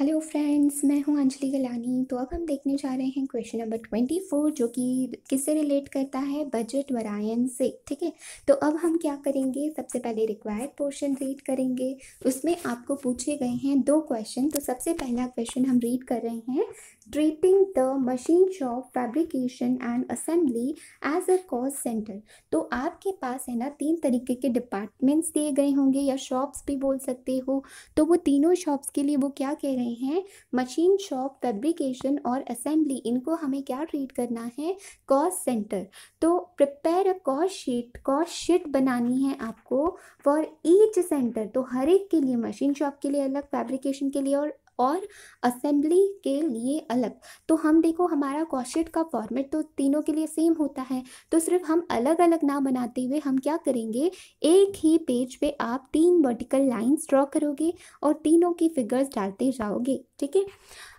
Hello friends मैं हूं अंजलि गलानी तो अब हम देखने जा रहे हैं क्वेश्चन नंबर ट्वेंटी फोर जो कि किससे रिलेट करता है बजट वरायन से ठीक है तो अब हम क्या करेंगे सबसे पहले रिक्वायर्ड पोर्शन रीड करेंगे उसमें आपको पूछे गए हैं दो क्वेश्चन तो सबसे पहला क्वेश्चन हम रीड कर रहे हैं treating the machine shop fabrication and assembly as a cause centre तो आपके पास है ना तीन तरीके के डिपार्टमेंट्स दिए गए होंगे या शॉप्स भी बोल सकते हो तो वो तीनों शॉप्स के लिए वो क्या कह रहे हैं मशीन शॉप फैब्रिकेशन और असेंबली इनको हमें क्या ट्रीट करना है कॉज सेंटर तो prepare a cause sheet cost sheet बनानी है आपको फॉर ईच सेंटर तो हर एक के लिए मशीन शॉप के लिए अलग फैब्रिकेशन के लिए और और असेंबली के लिए अलग तो हम देखो हमारा क्वेश्चन का फॉर्मेट तो तीनों के लिए सेम होता है तो सिर्फ हम अलग अलग ना बनाते हुए हम क्या करेंगे एक ही पेज पे आप तीन वर्टिकल लाइंस ड्रॉ करोगे और तीनों की फिगर्स डालते जाओगे ठीक है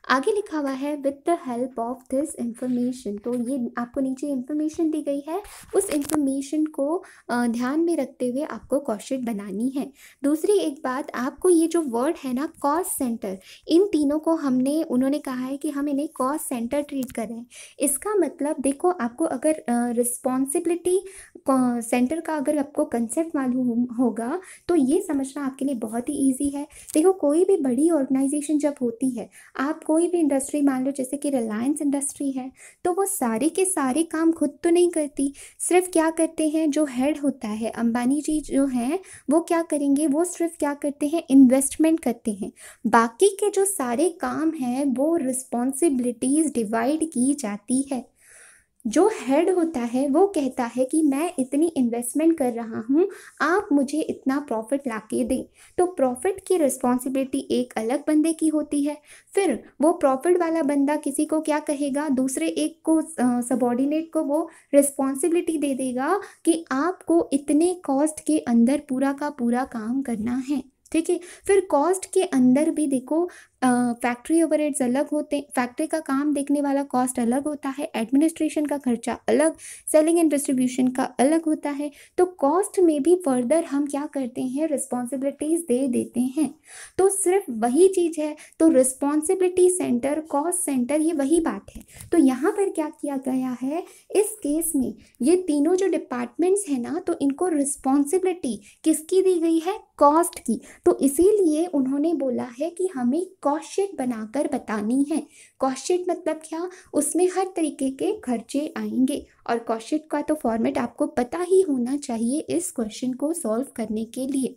आगे लिखा हुआ है with the help of this information तो ये आपको नीचे इन्फॉर्मेशन दी गई है उस इंफॉर्मेशन को ध्यान में रखते हुए आपको क्वेश्चन बनानी है दूसरी एक बात आपको ये जो वर्ड है ना कॉस्ट सेंटर इन तीनों को हमने उन्होंने कहा है कि हम इन्हें कॉस्ट सेंटर ट्रीट करें इसका मतलब देखो आपको अगर रिस्पॉन्सिबिलिटी सेंटर का अगर आपको कंसेप्ट मालूम होगा तो ये समझना आपके लिए बहुत ही ईजी है देखो कोई भी बड़ी ऑर्गेनाइजेशन जब होती है आपको कोई भी इंडस्ट्री मान लो जैसे कि रिलायंस इंडस्ट्री है तो वो सारे के सारे काम खुद तो नहीं करती सिर्फ क्या करते हैं जो हेड होता है अंबानी जी जो हैं वो क्या करेंगे वो सिर्फ क्या करते हैं इन्वेस्टमेंट करते हैं बाकी के जो सारे काम हैं वो रिस्पॉन्सिबिलिटीज़ डिवाइड की जाती है जो हेड होता है वो कहता है कि मैं इतनी इन्वेस्टमेंट कर रहा हूँ आप मुझे इतना प्रॉफिट ला के दें तो प्रॉफिट की रिस्पॉन्सिबिलिटी एक अलग बंदे की होती है फिर वो प्रॉफिट वाला बंदा किसी को क्या कहेगा दूसरे एक को सबॉर्डिनेट को वो रिस्पॉन्सिबिलिटी दे देगा कि आपको इतने कॉस्ट के अंदर पूरा का पूरा काम करना है ठीक है फिर कॉस्ट के अंदर भी देखो फैक्ट्री ओवरहेड्स अलग होते हैं फैक्ट्री का काम देखने वाला कॉस्ट अलग होता है एडमिनिस्ट्रेशन का खर्चा अलग सेलिंग एंड डिस्ट्रीब्यूशन का अलग होता है तो कॉस्ट में भी फर्दर हम क्या करते हैं रिस्पॉन्सिबिलिटीज़ दे देते हैं तो सिर्फ वही चीज़ है तो रिस्पॉन्सिबिलिटी सेंटर कॉस्ट सेंटर ये वही बात है तो यहाँ पर क्या किया गया है इस केस में ये तीनों जो डिपार्टमेंट्स हैं ना तो इनको रिस्पॉन्सिबिलिटी किसकी दी गई है कॉस्ट की तो इसीलिए उन्होंने बोला है कि हमें कॉस्ट बनाकर बतानी है कॉस्ट मतलब क्या उसमें हर तरीके के खर्चे आएंगे और कॉस्ट का तो फॉर्मेट आपको पता ही होना चाहिए इस क्वेश्चन को सॉल्व करने के लिए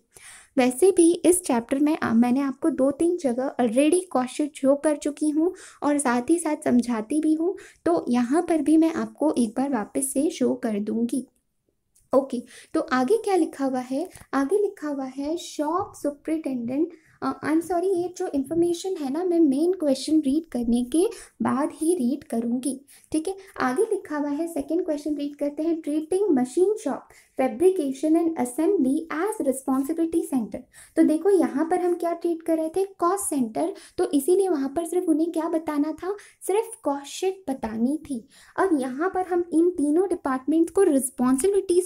वैसे भी इस चैप्टर में आ, मैंने आपको दो तीन जगह ऑलरेडी क्वेश्चन शो कर चुकी हूँ और साथ ही साथ समझाती भी हूँ तो यहाँ पर भी मैं आपको एक बार वापस से शो कर दूँगी ओके okay, तो आगे क्या लिखा हुआ है आगे लिखा हुआ है shop superintendent I am sorry ये जो इन्फॉर्मेशन है ना मैं मेन क्वेश्चन रीड करने के बाद ही रीड करूँगी ठीक है आगे लिखा हुआ है सेकेंड क्वेश्चन रीड करते हैं treating machine shop fabrication and assembly as responsibility centre तो देखो यहाँ पर हम क्या ट्रीट कर रहे थे कॉस्ट सेंटर तो इसीलिए वहाँ पर सिर्फ उन्हें क्या बताना था सिर्फ कॉस्ट शीट बतानी थी अब यहाँ पर हम इन तीनों डिपार्टमेंट्स को रिस्पॉन्सिबिलिटी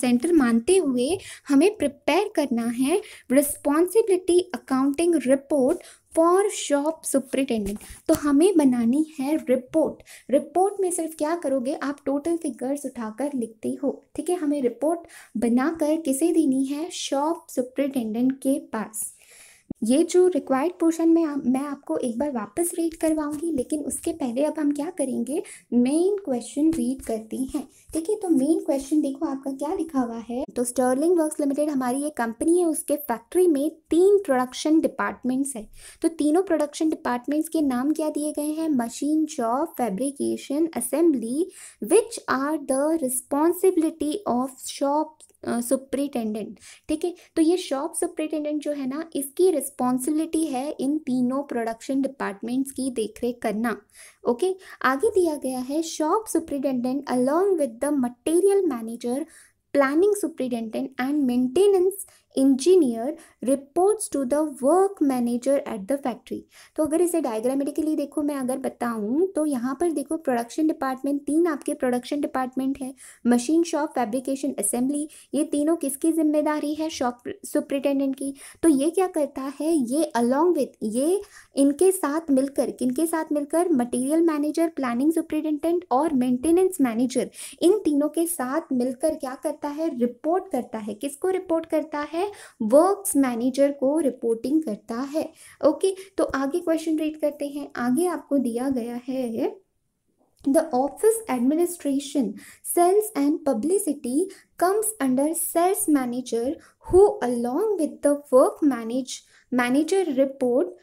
सेंटर मानते हुए हमें प्रिपेयर करना है responsibility accounting report for shop superintendent तो हमें बनानी है रिपोर्ट रिपोर्ट में सिर्फ क्या करोगे आप टोटल फिगर्स उठाकर लिखते हो ठीक है हमें रिपोर्ट बनाकर किसे देनी है शॉप सुप्रिटेंडेंट के पास ये जो रिक्वायर्ड पोर्शन में आ, मैं आपको एक बार वापस रीड करवाऊंगी लेकिन उसके पहले अब हम क्या करेंगे मेन क्वेश्चन रीड करते हैं ठीक है तो मेन क्वेश्चन देखो आपका क्या लिखा हुआ है तो स्टर्लिंग वर्क्स लिमिटेड हमारी ये कंपनी है उसके फैक्ट्री में तीन प्रोडक्शन डिपार्टमेंट्स है तो तीनों प्रोडक्शन डिपार्टमेंट्स के नाम क्या दिए गए हैं machine job fabrication assembly which are the responsibility of shop superintendent ठीक है तो ये शॉप सुप्रिटेंडेंट जो है ना इसकी रिस्पॉन्सिबिलिटी है इन तीनों प्रोडक्शन डिपार्टमेंट्स की देखरेख करना ओके आगे दिया गया है shop superintendent along with the material manager planning superintendent and maintenance engineer reports to the work manager at the factory तो अगर इसे डायग्रामेटिकली देखो मैं अगर बताऊँ तो यहाँ पर देखो प्रोडक्शन डिपार्टमेंट तीन आपके प्रोडक्शन डिपार्टमेंट है मशीन शॉप फैब्रिकेशन असेंबली ये तीनों किसकी जिम्मेदारी है शॉप सुप्रिटेंडेंट की तो ये क्या करता है ये अलॉन्ग विथ ये इनके साथ मिलकर किनके साथ मिलकर मटेरियल मैनेजर प्लानिंग सुप्रिटेंडेंट और मेंटेनेंस मैनेजर इन तीनों के साथ मिलकर क्या करता है रिपोर्ट करता है किसको रिपोर्ट करता है है वर्क्स मैनेजर को रिपोर्टिंग करता है ओके तो आगे क्वेश्चन रीड करते हैं आगे आपको दिया गया है the office administration sales and publicity comes under sales manager who along with the work manage manager report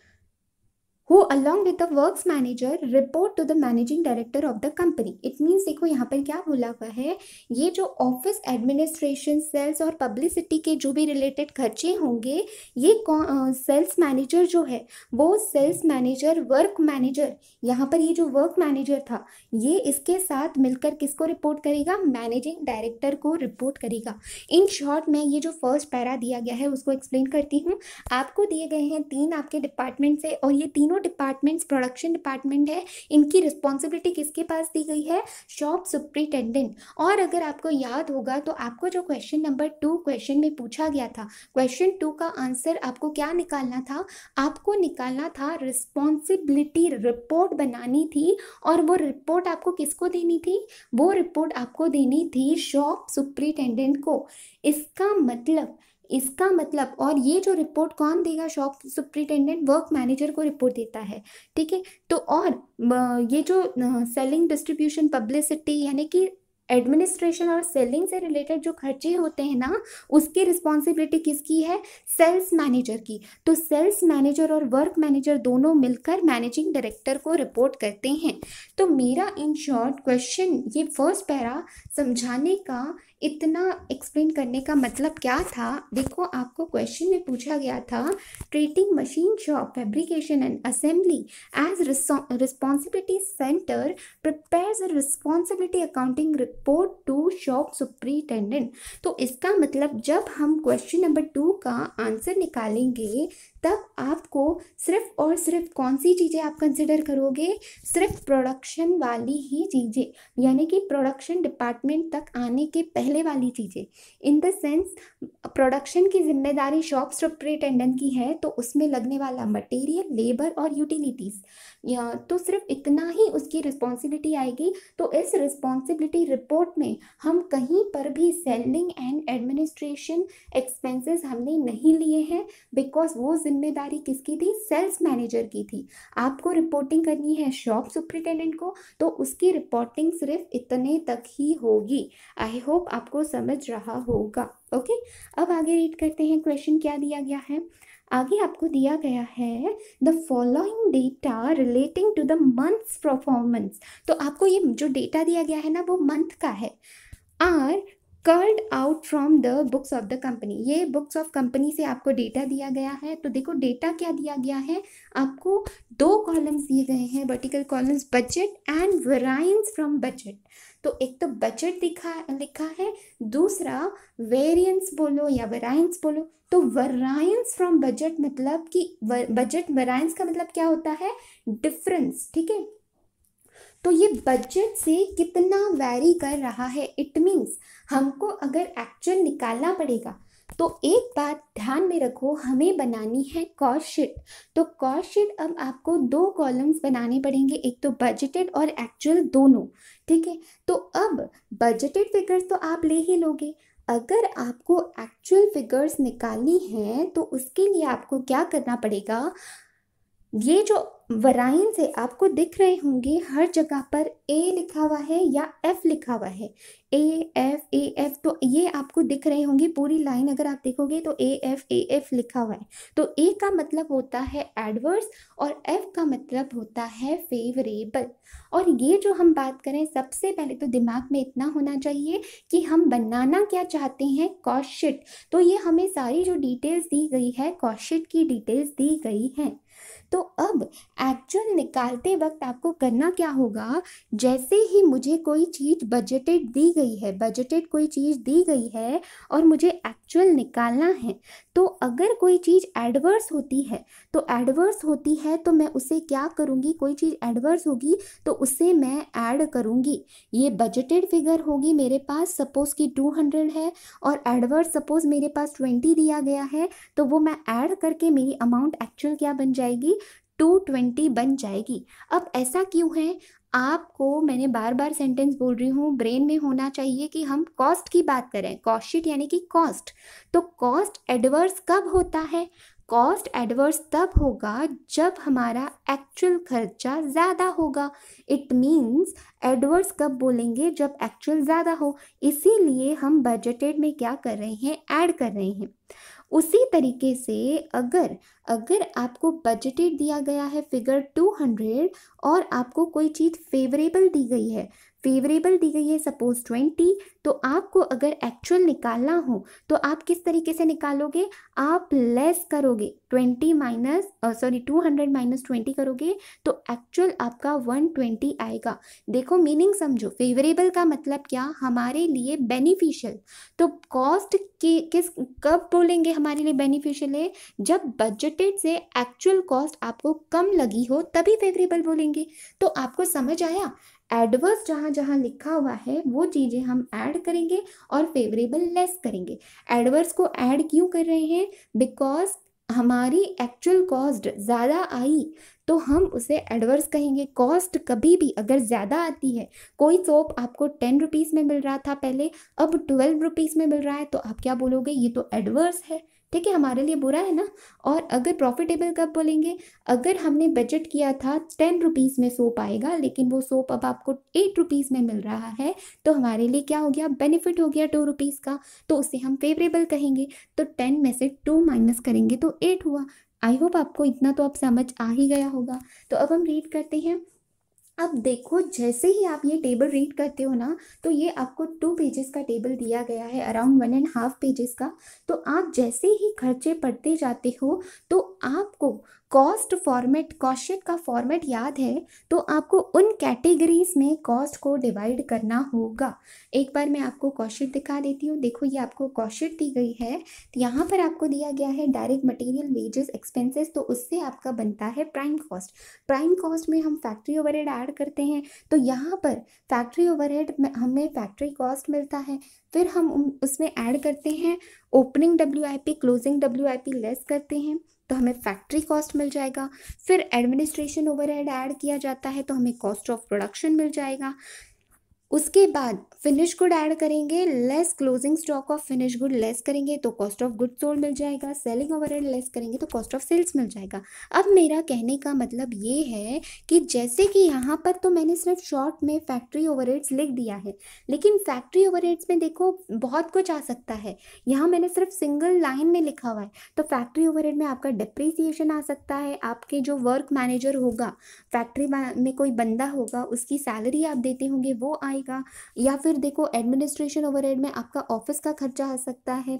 who along with the work manager report to the managing director of the company it means देखो यहाँ पर क्या बोला हुआ है ये जो office administration sales और पब्लिसिटी के जो भी रिलेटेड खर्चे होंगे ये सेल्स मैनेजर जो है वो सेल्स मैनेजर वर्क मैनेजर यहाँ पर ये जो वर्क मैनेजर था ये इसके साथ मिलकर किसको रिपोर्ट करेगा मैनेजिंग डायरेक्टर को रिपोर्ट करेगा इन शॉर्ट मैं ये जो फर्स्ट पैरा दिया गया है उसको एक्सप्लेन करती हूँ आपको दिए गए हैं तीन आपके डिपार्टमेंट से और ये तीनों दोनों डिपार्टमेंट्स प्रोडक्शन डिपार्टमेंट है इनकी रिस्पॉन्सिबिलिटी किसके पास दी गई है शॉप सुप्रिटेंडेंट और अगर आपको याद होगा तो आपको जो क्वेश्चन नंबर टू क्वेश्चन में पूछा गया था क्वेश्चन टू का आंसर आपको क्या निकालना था आपको निकालना था रिस्पॉन्सिबिलिटी रिपोर्ट बनानी थी और वो रिपोर्ट आपको किसको देनी थी वो रिपोर्ट आपको देनी थी शॉप सुप्रिटेंडेंट को इसका मतलब इसका मतलब और ये जो रिपोर्ट कौन देगा शॉप सुप्रिटेंडेंट वर्क मैनेजर को रिपोर्ट देता है ठीक है तो और ये जो सेलिंग डिस्ट्रीब्यूशन पब्लिसिटी यानी कि एडमिनिस्ट्रेशन और सेलिंग से रिलेटेड जो खर्चे होते हैं ना उसकी रिस्पॉन्सिबिलिटी किसकी है सेल्स मैनेजर की तो सेल्स मैनेजर और वर्क मैनेजर दोनों मिलकर मैनेजिंग डायरेक्टर को रिपोर्ट करते हैं तो मेरा इन शॉर्ट क्वेश्चन ये फर्स्ट पैरा समझाने का इतना एक्सप्लेन करने का मतलब क्या था देखो आपको क्वेश्चन में पूछा गया था treating machine shop fabrication and assembly as responsibility centre prepares a responsibility accounting report to shop superintendent तो इसका मतलब जब हम क्वेश्चन नंबर टू का आंसर निकालेंगे तब आपको सिर्फ और सिर्फ कौन सी चीज़ें आप कंसिडर करोगे सिर्फ प्रोडक्शन वाली ही चीज़ें यानी कि प्रोडक्शन डिपार्टमेंट तक आने के पहले वाली चीज़ें इन द सेंस प्रोडक्शन की जिम्मेदारी शॉप सुप्रिटेंडेंट की है तो उसमें लगने वाला मटेरियल लेबर और यूटिलिटीज़ या तो सिर्फ इतना ही उसकी रिस्पॉन्सिबिलिटी आएगी तो इस रिस्पॉन्सिबिलिटी रिपोर्ट में हम कहीं पर भी सेलिंग एंड एडमिनिस्ट्रेशन एक्सपेंसेस हमने नहीं लिए हैं बिकॉज वो जिम्मेदारी किसकी थी सेल्स मैनेजर की थी आपको रिपोर्टिंग करनी है शॉप सुप्रिटेंडेंट को तो उसकी रिपोर्टिंग सिर्फ इतने तक ही होगी आई होप आपको समझ रहा होगा ओके okay? अब आगे रीड करते हैं क्वेश्चन क्या दिया गया है आगे आपको दिया गया है the following data relating to the month's performance तो आपको ये जो डेटा दिया गया है ना वो मंथ का है are culled out from the books of the company ये बुक्स ऑफ कंपनी से आपको डेटा दिया गया है तो देखो डेटा क्या दिया गया है आपको दो कॉलम्स दिए गए हैं vertical columns budget and variance from budget तो एक तो बजट दिखा लिखा है दूसरा वेरियंस बोलो या वेराइंस बोलो तो वराइंस फ्रॉम बजट मतलब कि बजट वराइंस का मतलब क्या होता है डिफरेंस ठीक है तो ये बजट से कितना वैरी कर रहा है इट मीन्स हमको अगर एक्चुअल निकालना पड़ेगा तो एक बात ध्यान में रखो हमें बनानी है कॉस्ट शीट तो कॉस्ट शीट अब आपको दो कॉलम्स बनाने पड़ेंगे एक तो बजटेड और एक्चुअल दोनों ठीक है तो अब बजटेड फिगर्स तो आप ले ही लोगे अगर आपको एक्चुअल फिगर्स निकालनी है तो उसके लिए आपको क्या करना पड़ेगा ये जो वराइन से आपको दिख रहे होंगे हर जगह पर ए लिखा हुआ है या एफ लिखा हुआ है ए एफ ए एफ तो ये आपको दिख रहे होंगे पूरी लाइन अगर आप देखोगे तो ए एफ ए एफ लिखा हुआ है तो ए का मतलब होता है एडवर्स और एफ का मतलब होता है फेवरेबल और ये जो हम बात करें सबसे पहले तो दिमाग में इतना होना चाहिए कि हम बनाना क्या चाहते हैं कॉशिट तो ये हमें सारी जो डिटेल्स दी गई है कॉशिट की डिटेल्स दी गई हैं तो अब एक्चुअल निकालते वक्त आपको करना क्या होगा जैसे ही मुझे कोई चीज़ बजटेड दी गई है बजटेड कोई चीज़ दी गई है और मुझे एक्चुअल निकालना है तो अगर कोई चीज़ एडवर्स होती है तो एडवर्स होती है तो मैं उसे क्या करूँगी कोई चीज़ एडवर्स होगी तो उसे मैं ऐड करूँगी ये बजटेड फिगर होगी मेरे पास सपोज़ कि टू हंड्रेड है और एडवर्स सपोज़ मेरे पास ट्वेंटी दिया गया है तो वो मैं ऐड करके मेरी अमाउंट एक्चुअल क्या बन जाएगी जाएगी 220 बन जाएगी अब ऐसा क्यों है आपको मैंने बार बार सेंटेंस बोल रही हूँ ब्रेन में होना चाहिए कि हम कॉस्ट की बात करें कॉस्टशीट यानी कि कॉस्ट तो कॉस्ट एडवर्स कब होता है कॉस्ट एडवर्स तब होगा जब हमारा एक्चुअल खर्चा ज़्यादा होगा इट मीन्स एडवर्स कब बोलेंगे जब एक्चुअल ज़्यादा हो इसीलिए हम बजटेड में क्या कर रहे हैं ऐड कर रहे हैं उसी तरीके से अगर अगर आपको बजटेड दिया गया है फिगर टू हंड्रेड और आपको कोई चीज़ फेवरेबल दी गई है फेवरेबल दी गई है सपोज ट्वेंटी तो आपको अगर एक्चुअल निकालना हो तो आप किस तरीके से निकालोगे आप लेस करोगे twenty minus sorry two hundred minus twenty करोगे तो एक्चुअल आपका वन ट्वेंटी आएगा देखो मीनिंग समझो फेवरेबल का मतलब क्या हमारे लिए बेनिफिशियल तो कॉस्ट के किस कब बोलेंगे हमारे लिए बेनिफिशियल है जब बजटेड से एक्चुअल कॉस्ट आपको कम लगी हो तभी फेवरेबल बोलेंगे तो आपको समझ आया एडवर्स जहाँ जहाँ लिखा हुआ है वो चीज़ें हम ऐड करेंगे और फेवरेबल लेस करेंगे एडवर्स को ऐड क्यों कर रहे हैं बिकॉज हमारी एक्चुअल कॉस्ट ज़्यादा आई तो हम उसे एडवर्स कहेंगे कॉस्ट कभी भी अगर ज़्यादा आती है कोई सोप आपको टेन रुपीज़ में मिल रहा था पहले अब ट्वेल्व रुपीज़ में मिल रहा है तो आप क्या बोलोगे ये तो एडवर्स है ठीक है हमारे लिए बुरा है ना और अगर प्रॉफिटेबल कब बोलेंगे अगर हमने बजट किया था टेन रुपीज़ में सोप आएगा लेकिन वो सोप अब आपको एट रुपीज़ में मिल रहा है तो हमारे लिए क्या हो गया बेनिफिट हो गया टू रुपीज़ का तो उसे हम फेवरेबल कहेंगे तो टेन में से टू माइनस करेंगे तो एट हुआ आई होप आपको इतना तो अब समझ आ ही गया होगा तो अब हम रीड करते हैं अब देखो जैसे ही आप ये टेबल रीड करते हो ना तो ये आपको टू पेजेस का टेबल दिया गया है around one and half pages का तो आप जैसे ही खर्चे पढ़ते जाते हो तो आपको कॉस्ट फॉर्मेट कॉशिट का फॉर्मेट याद है तो आपको उन कैटेगरीज में कॉस्ट को डिवाइड करना होगा एक बार मैं आपको कॉस्टशीट दिखा देती हूँ देखो ये आपको कॉस्टशीट दी गई है तो यहाँ पर आपको दिया गया है डायरेक्ट मटेरियल वेजेस एक्सपेंसेस तो उससे आपका बनता है प्राइम कॉस्ट प्राइम कॉस्ट में हम फैक्ट्री ओवर ऐड करते हैं तो यहाँ पर फैक्ट्री में हमें फैक्ट्री कॉस्ट मिलता है फिर हम उसमें ऐड करते हैं opening W I P closing W I P less करते हैं तो हमें फैक्ट्री कॉस्ट मिल जाएगा फिर एडमिनिस्ट्रेशन ओवरहेड ऐड किया जाता है तो हमें कॉस्ट ऑफ प्रोडक्शन मिल जाएगा उसके बाद फिनिश गुड ऐड करेंगे less closing stock of finish good less करेंगे तो कॉस्ट ऑफ गुड सोल्ड मिल जाएगा सेलिंग ओवर लेस करेंगे तो कॉस्ट ऑफ सेल्स मिल जाएगा अब मेरा कहने का मतलब ये है कि जैसे कि यहाँ पर तो मैंने सिर्फ शॉर्ट में फैक्ट्री ओवर लिख दिया है लेकिन फैक्ट्री ओवर में देखो बहुत कुछ आ सकता है यहाँ मैंने सिर्फ सिंगल लाइन में लिखा हुआ है तो फैक्ट्री ओवर में आपका डिप्रिसिएशन आ सकता है आपके जो वर्क मैनेजर होगा फैक्ट्री में कोई बंदा होगा उसकी सैलरी आप देते होंगे वो आए आएगा या फिर देखो एडमिनिस्ट्रेशन ओवरहेड में आपका ऑफिस का खर्चा आ सकता है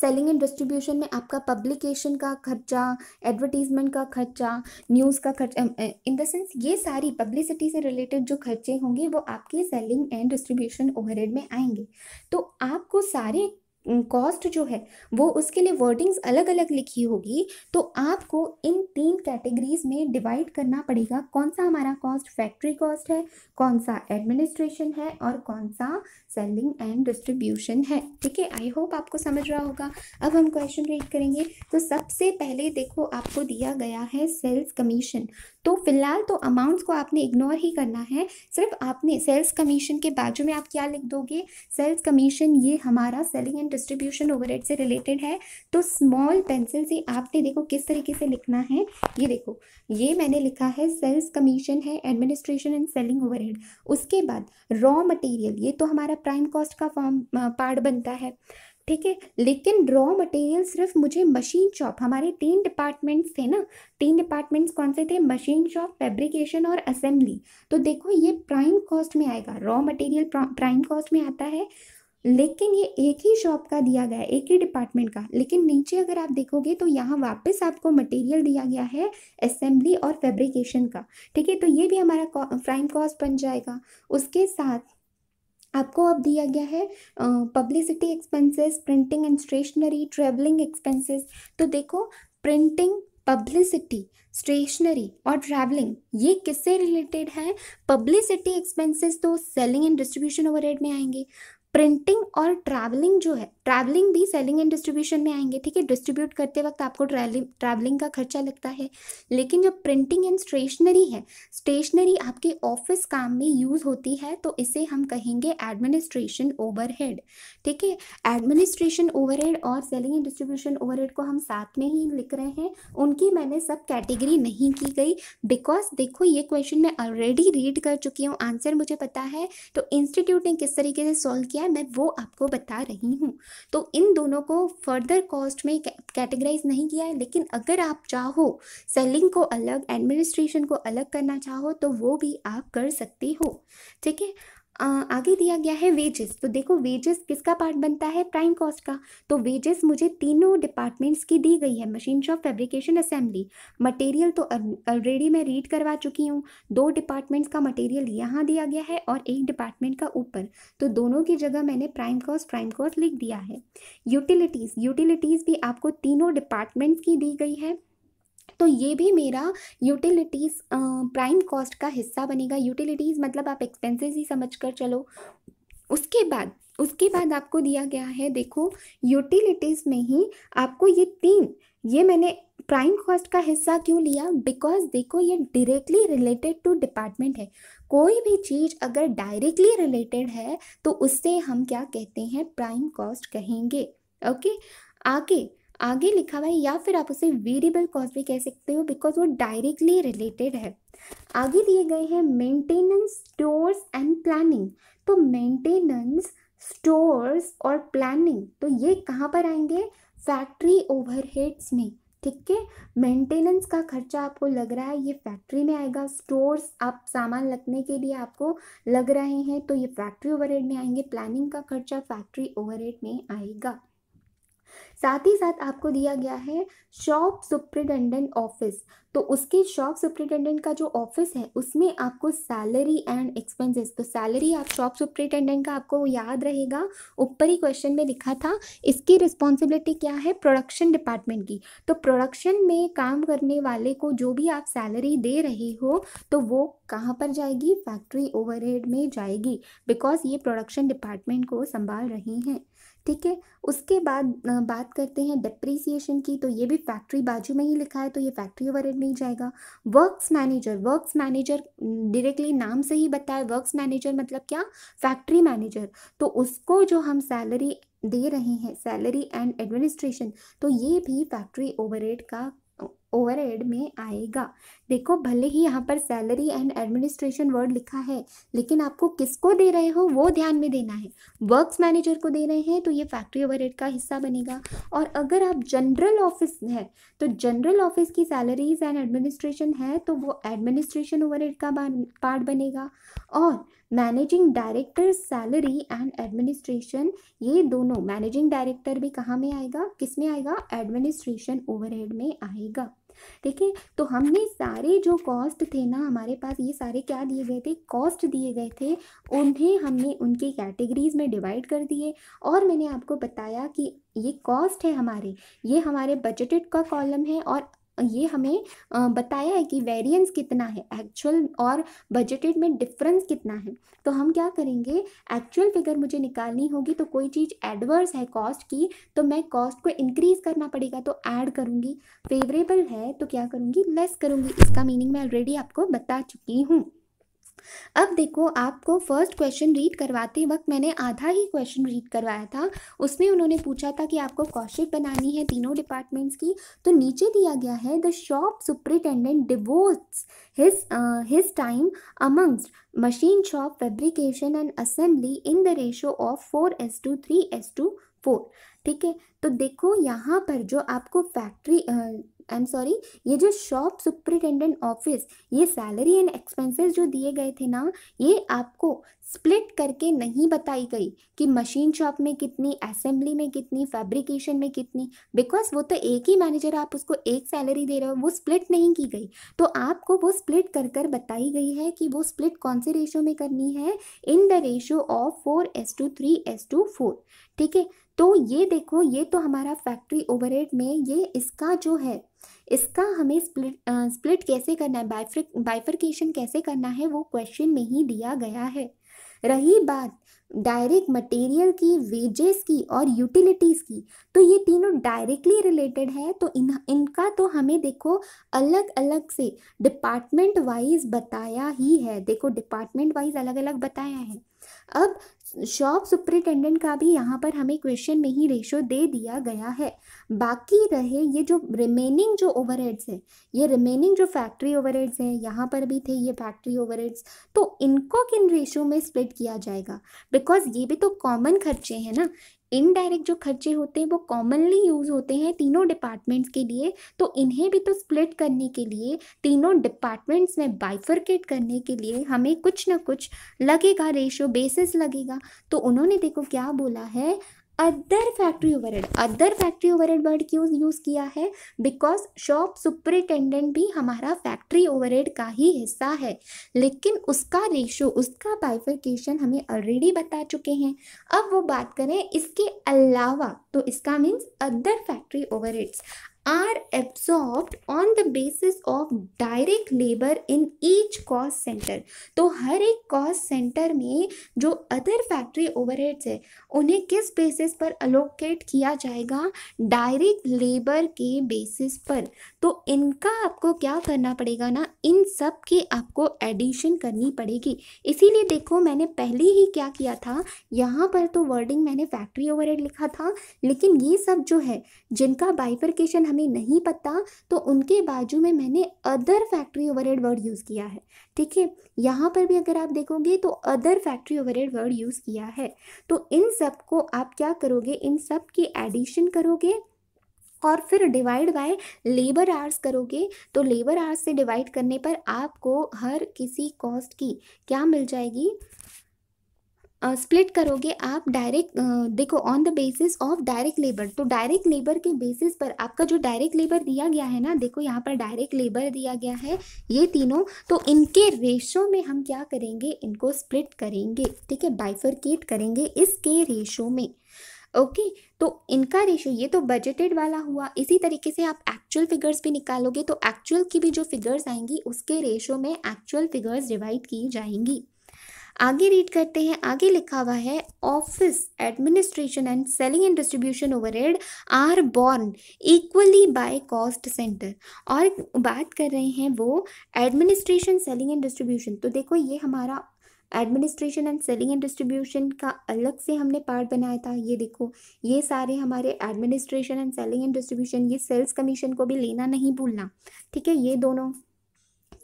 सेलिंग एंड डिस्ट्रीब्यूशन में आपका पब्लिकेशन का खर्चा एडवर्टीजमेंट का खर्चा न्यूज़ का खर्चा इन द सेंस ये सारी पब्लिसिटी से रिलेटेड जो खर्चे होंगे वो आपके सेलिंग एंड डिस्ट्रीब्यूशन ओवरहेड में आएंगे तो आपको सारे कॉस्ट जो है वो उसके लिए वर्डिंग्स अलग अलग लिखी होगी तो आपको इन तीन कैटेगरीज में डिवाइड करना पड़ेगा कौन सा हमारा कॉस्ट फैक्ट्री कॉस्ट है कौन सा एडमिनिस्ट्रेशन है और कौन सा सेलिंग एंड डिस्ट्रीब्यूशन है ठीक है आई होप आपको समझ रहा होगा अब हम क्वेश्चन रीड करेंगे तो सबसे पहले देखो आपको दिया गया है सेल्स कमीशन तो फिलहाल तो अमाउंट्स को आपने इग्नोर ही करना है सिर्फ आपने सेल्स कमीशन के बाजू में आप क्या लिख दोगे सेल्स कमीशन ये हमारा सेलिंग एंड डिस्ट्रीब्यूशन ओवर से रिलेटेड है तो स्मॉल पेंसिल से आपने देखो किस तरीके से लिखना है ये देखो ये मैंने लिखा है सेल्स कमीशन है एडमिनिस्ट्रेशन एंड सेलिंग ओवर उसके बाद रॉ मटेरियल ये तो हमारा प्राइम कॉस्ट का फॉर्म पार्ट बनता है ठीक है लेकिन रॉ मटेरियल सिर्फ मुझे मशीन शॉप हमारे तीन डिपार्टमेंट्स थे ना तीन डिपार्टमेंट्स कौन से थे मशीन शॉप फैब्रिकेशन और असेंबली तो देखो ये प्राइम कॉस्ट में आएगा रॉ मटेरियल प्राइम कॉस्ट में आता है लेकिन ये एक ही शॉप का दिया गया है एक ही डिपार्टमेंट का लेकिन नीचे अगर आप देखोगे तो यहाँ वापस आपको मटेरियल दिया गया है असेंबली और फैब्रिकेशन का ठीक है तो ये भी हमारा प्राइम कॉस्ट बन जाएगा उसके साथ आपको अब दिया गया है publicity expenses printing and stationery travelling expenses तो देखो प्रिंटिंग पब्लिसिटी स्टेशनरी और ट्रैवलिंग ये किससे रिलेटेड है पब्लिसिटी एक्सपेंसेस तो सेलिंग एंड डिस्ट्रीब्यूशन ओवरहेड में आएंगे प्रिंटिंग और ट्रैवलिंग जो है ट्रैवलिंग भी सेलिंग एंड डिस्ट्रीब्यूशन में आएंगे ठीक है डिस्ट्रीब्यूट करते वक्त आपको ट्रैवलिंग का खर्चा लगता है लेकिन जब प्रिंटिंग एंड स्टेशनरी है स्टेशनरी आपके ऑफिस काम में यूज़ होती है तो इसे हम कहेंगे एडमिनिस्ट्रेशन ओवरहेड ठीक है एडमिनिस्ट्रेशन ओवरहेड और सेलिंग एंड डिस्ट्रीब्यूशन ओवरहेड को हम साथ में ही लिख रहे हैं उनकी मैंने सब कैटेगरी नहीं की गई बिकॉज देखो ये क्वेश्चन मैं ऑलरेडी रीड कर चुकी हूँ आंसर मुझे पता है तो इंस्टीट्यूट ने किस तरीके से सॉल्व किया क्या है मैं वो आपको बता रही हूँ तो इन दोनों को फर्दर कॉस्ट में कैटेगराइज नहीं किया है लेकिन अगर आप चाहो सेलिंग को अलग एडमिनिस्ट्रेशन को अलग करना चाहो तो वो भी आप कर सकते हो ठीक है आगे दिया गया है वेजेस तो देखो वेजेस किसका पार्ट बनता है प्राइम कॉस्ट का तो वेजेस मुझे तीनों डिपार्टमेंट्स की दी गई है machine shop fabrication assembly material तो ऑलरेडी मैं रीड करवा चुकी हूँ दो डिपार्टमेंट्स का मटेरियल यहाँ दिया गया है और एक डिपार्टमेंट का ऊपर तो दोनों की जगह मैंने प्राइम कॉस्ट प्राइम कॉस्ट लिख दिया है यूटिलिटीज़ यूटिलिटीज़ भी आपको तीनों डिपार्टमेंट्स की दी गई है तो ये भी मेरा यूटिलिटीज़ प्राइम कॉस्ट का हिस्सा बनेगा यूटिलिटीज़ मतलब आप एक्सपेंसेस ही समझ कर चलो उसके बाद उसके बाद आपको दिया गया है देखो यूटिलिटीज़ में ही आपको ये तीन ये मैंने प्राइम कॉस्ट का हिस्सा क्यों लिया बिकॉज देखो ये डायरेक्टली रिलेटेड टू डिपार्टमेंट है कोई भी चीज़ अगर डायरेक्टली रिलेटेड है तो उससे हम क्या कहते हैं प्राइम कॉस्ट कहेंगे ओके आगे आगे लिखा हुआ है या फिर आप उसे वेरिएबल कॉस्ट भी कह सकते हो बिकॉज वो डायरेक्टली रिलेटेड है आगे दिए गए हैं मेंटेनेंस स्टोर्स एंड प्लानिंग तो मेंटेनेंस स्टोर्स और प्लानिंग तो ये कहाँ पर आएंगे फैक्ट्री ओवरहेड्स में ठीक है मेंटेनेंस का खर्चा आपको लग रहा है ये फैक्ट्री में आएगा स्टोर्स आप सामान रखने के लिए आपको लग रहे हैं तो ये फैक्ट्री ओवरहेड में आएंगे प्लानिंग का खर्चा फैक्ट्री ओवरहेड में आएगा साथ ही साथ आपको दिया गया है शॉप सुप्रिटेंडेंट ऑफिस तो उसके शॉप सुप्रिटेंडेंट का जो ऑफिस है उसमें आपको सैलरी एंड एक्सपेंसेस तो सैलरी आप शॉप सुप्रिटेंडेंट का आपको याद रहेगा ऊपर ही क्वेश्चन में लिखा था इसकी रिस्पॉन्सिबिलिटी क्या है प्रोडक्शन डिपार्टमेंट की तो प्रोडक्शन में काम करने वाले को जो भी आप सैलरी दे रहे हो तो वो कहाँ पर जाएगी फैक्ट्री ओवरहेड में जाएगी बिकॉज ये प्रोडक्शन डिपार्टमेंट को संभाल रही हैं ठीक है उसके बाद बात करते हैं डिप्रिसिएशन की तो ये भी फैक्ट्री बाजू में ही लिखा है तो ये फैक्ट्री ओवर नहीं जाएगा works manager works manager directly नाम से ही बताया वर्क्स मैनेजर मतलब क्या फैक्ट्री मैनेजर तो उसको जो हम सैलरी दे रहे हैं सैलरी एंड एडमिनिस्ट्रेशन तो ये भी फैक्ट्री ओवरहेड का ओवरहेड में आएगा देखो भले ही यहाँ पर सैलरी एंड एडमिनिस्ट्रेशन वर्ड लिखा है लेकिन आपको किसको दे रहे हो वो ध्यान में देना है वर्क्स मैनेजर को दे रहे हैं तो ये फैक्ट्री ओवरहेड का हिस्सा बनेगा और अगर आप जनरल ऑफिस है तो जनरल ऑफिस की सैलरीज एंड एडमिनिस्ट्रेशन है तो वो एडमिनिस्ट्रेशन ओवर का पार्ट बनेगा और managing director salary and administration ये दोनों मैनेजिंग डायरेक्टर भी कहाँ में आएगा किस में आएगा एडमिनिस्ट्रेशन ओवरहेड में आएगा ठीक है तो हमने सारे जो कॉस्ट थे ना हमारे पास ये सारे क्या दिए गए थे कॉस्ट दिए गए थे उन्हें हमने उनके कैटेगरीज में डिवाइड कर दिए और मैंने आपको बताया कि ये कॉस्ट है हमारे ये हमारे बजटेड का कॉलम है और ये हमें बताया है कि वेरिएंस कितना है एक्चुअल और बजटेड में डिफरेंस कितना है तो हम क्या करेंगे एक्चुअल फिगर मुझे निकालनी होगी तो कोई चीज़ एडवर्स है कॉस्ट की तो मैं कॉस्ट को इंक्रीज़ करना पड़ेगा तो ऐड करूँगी फेवरेबल है तो क्या करूँगी लेस करूँगी इसका मीनिंग मैं ऑलरेडी आपको बता चुकी हूँ अब देखो आपको फर्स्ट क्वेश्चन रीड करवाते वक्त मैंने आधा ही क्वेश्चन रीड करवाया था उसमें उन्होंने पूछा था कि आपको कॉशिप बनानी है तीनों डिपार्टमेंट्स की तो नीचे दिया गया है the shop superintendent devotes his his time amongst machine shop fabrication and assembly in the ratio of four is to three is to four ठीक है तो देखो यहाँ पर जो आपको फैक्ट्री आई एम सॉरी ये जो शॉप सुपरिटेंडेंट ऑफिस ये सैलरी एंड एक्सपेंसेस जो दिए गए थे ना ये आपको स्प्लिट करके नहीं बताई गई कि मशीन शॉप में कितनी असेंबली में कितनी फैब्रिकेशन में कितनी बिकॉज वो तो एक ही मैनेजर आप उसको एक सैलरी दे रहे हो वो स्प्लिट नहीं की गई तो आपको वो स्प्लिट कर कर बताई गई है कि वो स्प्लिट कौन से रेशो में करनी है in the ratio of four is to three is to four ठीक है तो ये देखो ये तो हमारा फैक्ट्री ओवरहेड में ये इसका जो है इसका हमें स्प्लिट आ, स्प्लिट कैसे करना है बाइफ्रिक बाइफ्रिकेशन कैसे करना है वो क्वेश्चन में ही दिया गया है रही बात डायरेक्ट मटेरियल की वेजेस की और यूटिलिटीज़ की तो ये तीनों डायरेक्टली रिलेटेड है तो इन इनका तो हमें देखो अलग अलग से डिपार्टमेंट वाइज बताया ही है देखो डिपार्टमेंट वाइज अलग अलग बताया है अब शॉप सुपरिटेंडेंट का भी यहाँ पर हमें क्वेश्चन में ही रेशो दे दिया गया है बाकी रहे ये जो रिमेनिंग जो ओवरहेड्स है ये रिमेनिंग जो फैक्ट्री ओवरहेड्स हैं यहाँ पर भी थे ये फैक्ट्री ओवरहेड्स तो इनको किन रेशो में स्प्लिट किया जाएगा बिकॉज ये भी तो कॉमन खर्चे हैं ना इनडायरेक्ट जो खर्चे होते हैं वो कॉमनली यूज़ होते हैं तीनों डिपार्टमेंट्स के लिए तो इन्हें भी तो स्प्लिट करने के लिए तीनों डिपार्टमेंट्स में बाइफर्केट करने के लिए हमें कुछ ना कुछ लगेगा रेशो बेसिस लगेगा तो उन्होंने देखो क्या बोला है other factory overhead other factory overhead word क्यों यूज़ किया है बिकॉज शॉप सुपरिटेंडेंट भी हमारा फैक्ट्री ओवरहेड का ही हिस्सा है लेकिन उसका रेशो उसका बाइफिकेशन हमें ऑलरेडी बता चुके हैं अब वो बात करें इसके अलावा तो इसका means other factory overheads are absorbed on the basis of direct labor in each cost center. तो हर एक cost center में जो other factory overheads है उन्हें किस basis पर allocate किया जाएगा direct labor के basis पर तो इनका आपको क्या करना पड़ेगा ना इन सब की आपको addition करनी पड़ेगी इसीलिए देखो मैंने पहले ही क्या किया था यहाँ पर तो wording मैंने factory overhead लिखा था लेकिन ये सब जो है जिनका bifurcation हमें हमें नहीं पता तो उनके बाजू में मैंने other factory overhead word use किया है ठीक है यहाँ पर भी अगर आप देखोगे तो other factory overhead word use किया है तो इन सब को आप क्या करोगे इन सब की एडिशन करोगे और फिर डिवाइड बाय लेबर आर्स करोगे तो लेबर आर्स से डिवाइड करने पर आपको हर किसी कॉस्ट की क्या मिल जाएगी स्प्लिट करोगे आप डायरेक्ट देखो on the basis of direct labour तो डायरेक्ट लेबर के बेसिस पर आपका जो डायरेक्ट लेबर दिया गया है ना देखो यहाँ पर डायरेक्ट लेबर दिया गया है ये तीनों तो इनके रेशो में हम क्या करेंगे इनको स्प्लिट करेंगे ठीक है बाइफरकेट करेंगे इसके रेशो में ओके okay, तो इनका रेशो ये तो बजटेड वाला हुआ इसी तरीके से आप एक्चुअल फिगर्स भी निकालोगे तो एक्चुअल की भी जो फिगर्स आएंगी उसके रेशो में एक्चुअल फिगर्स डिवाइड की जाएंगी आगे रीड करते हैं आगे लिखा हुआ है office administration and selling and distribution overhead are borne equally by cost centre और बात कर रहे हैं वो एडमिनिस्ट्रेशन सेलिंग एंड डिस्ट्रीब्यूशन तो देखो ये हमारा administration and selling and distribution का अलग से हमने पार्ट बनाया था ये देखो ये सारे हमारे administration and selling and distribution ये सेल्स कमीशन को भी लेना नहीं भूलना ठीक है ये दोनों